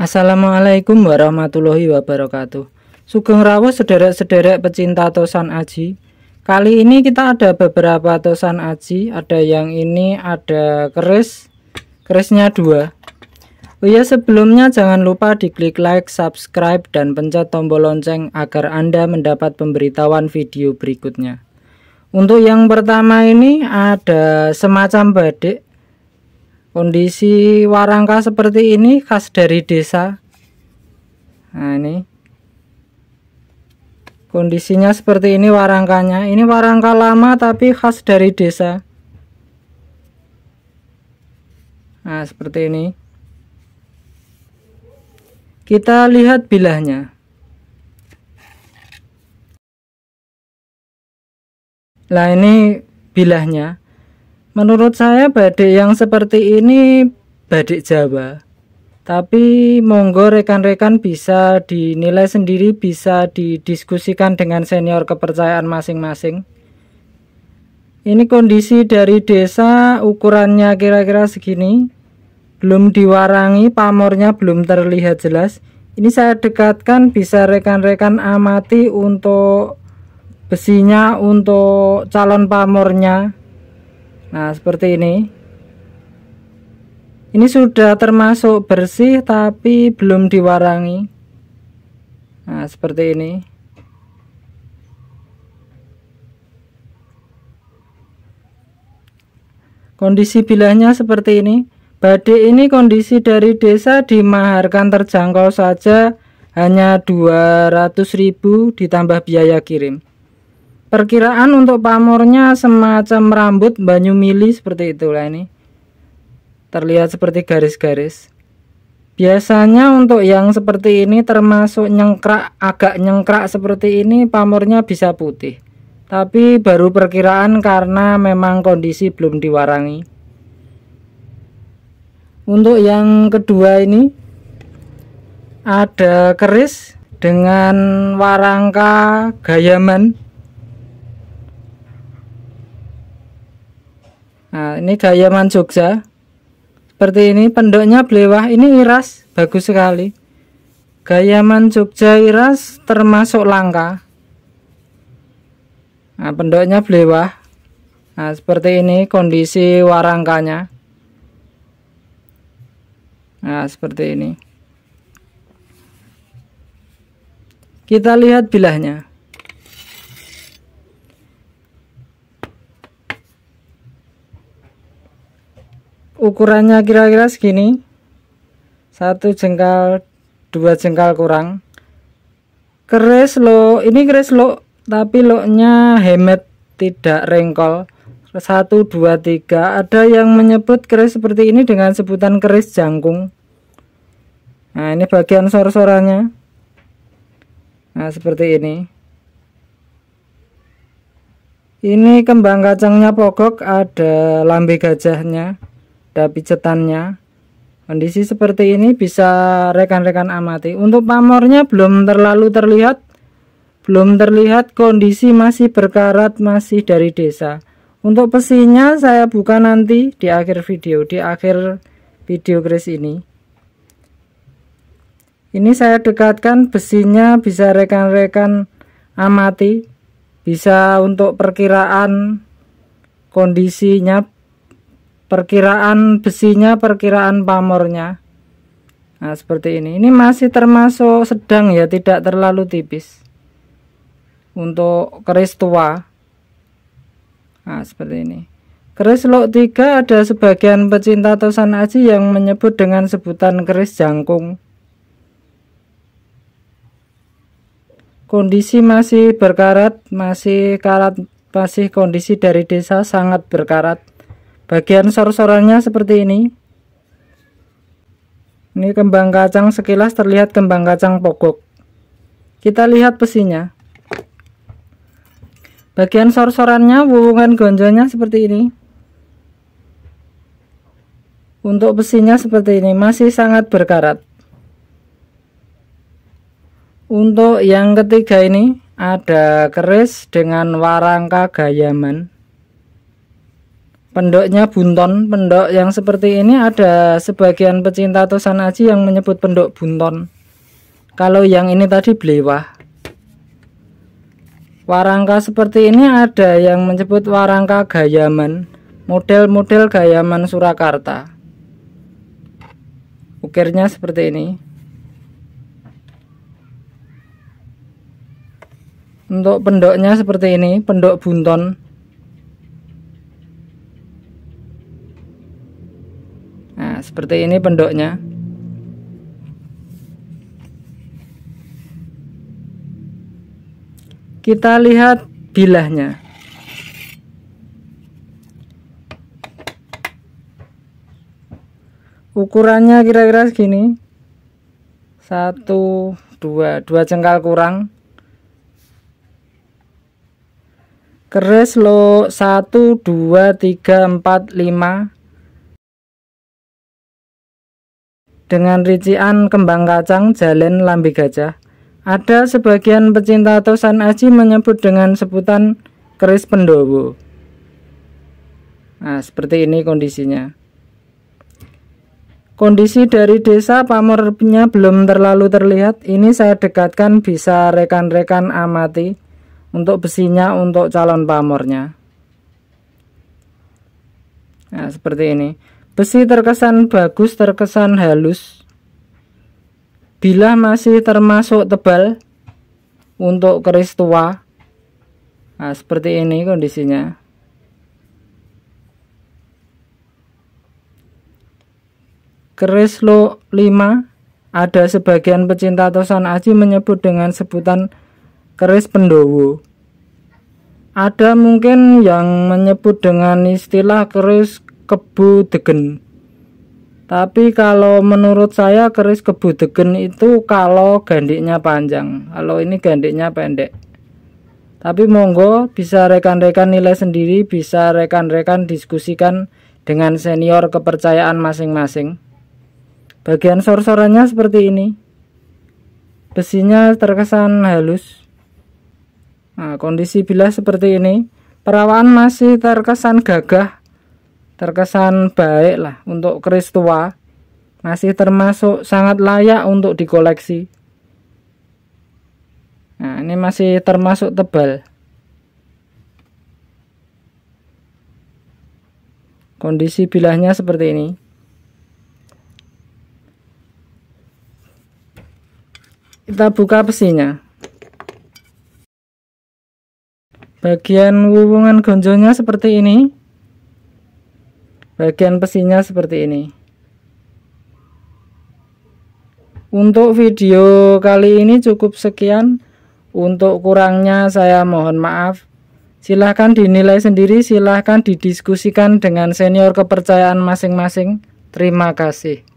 Assalamualaikum warahmatullahi wabarakatuh. Sugeng rawuh sederek-sederek pecinta tosan aji. Kali ini kita ada beberapa tosan aji, ada yang ini ada keris. Kerisnya dua. Oh ya sebelumnya jangan lupa diklik like, subscribe, dan pencet tombol lonceng agar Anda mendapat pemberitahuan video berikutnya. Untuk yang pertama ini ada semacam badik kondisi warangka seperti ini khas dari desa nah ini kondisinya seperti ini warangkanya ini warangka lama tapi khas dari desa nah seperti ini kita lihat bilahnya nah ini bilahnya Menurut saya badik yang seperti ini badik Jawa. Tapi monggo rekan-rekan bisa dinilai sendiri, bisa didiskusikan dengan senior kepercayaan masing-masing. Ini kondisi dari desa ukurannya kira-kira segini. Belum diwarangi, pamornya belum terlihat jelas. Ini saya dekatkan bisa rekan-rekan amati untuk besinya, untuk calon pamornya. Nah seperti ini Ini sudah termasuk bersih tapi belum diwarangi Nah seperti ini Kondisi bilahnya seperti ini Badik ini kondisi dari desa dimaharkan terjangkau saja hanya 200.000 ditambah biaya kirim. Perkiraan untuk pamornya semacam rambut banyu mili seperti itulah ini. Terlihat seperti garis-garis. Biasanya untuk yang seperti ini termasuk nyengkrak, agak nyengkrak seperti ini pamornya bisa putih. Tapi baru perkiraan karena memang kondisi belum diwarangi. Untuk yang kedua ini ada keris dengan warangka gayaman nah ini Gayaman Jogja seperti ini pendoknya belewah ini iras bagus sekali Gayaman Jogja iras termasuk langka nah pendoknya belewah nah seperti ini kondisi warangkanya nah seperti ini kita lihat bilahnya ukurannya kira-kira segini satu jengkal dua jengkal kurang keris lo ini keris lo tapi lo nya hemat tidak rengkol Satu, dua, tiga. ada yang menyebut keris seperti ini dengan sebutan keris jangkung nah ini bagian sor-sorannya nah seperti ini ini kembang kacangnya pokok ada lambe gajahnya ada pijetannya kondisi seperti ini bisa rekan-rekan amati untuk pamornya belum terlalu terlihat belum terlihat kondisi masih berkarat masih dari desa untuk pesinya saya buka nanti di akhir video di akhir video kris ini ini saya dekatkan besinya bisa rekan-rekan amati bisa untuk perkiraan kondisinya perkiraan besinya perkiraan pamornya nah seperti ini ini masih termasuk sedang ya tidak terlalu tipis untuk keris tua nah seperti ini keris lok 3 ada sebagian pecinta tosan aji yang menyebut dengan sebutan keris jangkung kondisi masih berkarat, masih karat, masih kondisi dari desa sangat berkarat bagian sor-sorannya seperti ini ini kembang kacang sekilas terlihat kembang kacang pokok kita lihat besinya bagian sor-sorannya wuwungan gonjonya seperti ini untuk besinya seperti ini masih sangat berkarat untuk yang ketiga ini ada keris dengan warangka gayaman Pendoknya Bunton, pendok yang seperti ini ada sebagian pecinta tosan aji yang menyebut pendok Bunton. Kalau yang ini tadi belewah. Warangka seperti ini ada yang menyebut warangka gayaman, model-model gayaman Surakarta. Ukirnya seperti ini. Untuk pendoknya seperti ini, pendok Bunton. seperti ini pendoknya kita lihat bilahnya ukurannya kira-kira segini satu dua dua jengkal kurang keris lo satu dua tiga empat lima dengan rincian kembang kacang, Jalan lambi gajah. Ada sebagian pecinta tosan aji menyebut dengan sebutan keris pendowo. Nah, seperti ini kondisinya. Kondisi dari desa pamornya belum terlalu terlihat. Ini saya dekatkan bisa rekan-rekan amati untuk besinya untuk calon pamornya. Nah, seperti ini. Besi terkesan bagus, terkesan halus. Bila masih termasuk tebal untuk keris tua, nah, seperti ini kondisinya. Keris lo 5 ada sebagian pecinta tosan aji menyebut dengan sebutan keris pendowo. Ada mungkin yang menyebut dengan istilah keris kebu degen tapi kalau menurut saya keris kebu degen itu kalau gandiknya panjang kalau ini gandiknya pendek tapi monggo bisa rekan-rekan nilai sendiri bisa rekan-rekan diskusikan dengan senior kepercayaan masing-masing bagian sorsorannya seperti ini besinya terkesan halus nah, kondisi bilah seperti ini perawan masih terkesan gagah terkesan baik lah untuk keris tua masih termasuk sangat layak untuk dikoleksi nah ini masih termasuk tebal kondisi bilahnya seperti ini kita buka besinya bagian hubungan gonjolnya seperti ini Bagian pesinya seperti ini. Untuk video kali ini cukup sekian. Untuk kurangnya saya mohon maaf. Silahkan dinilai sendiri, silahkan didiskusikan dengan senior kepercayaan masing-masing. Terima kasih.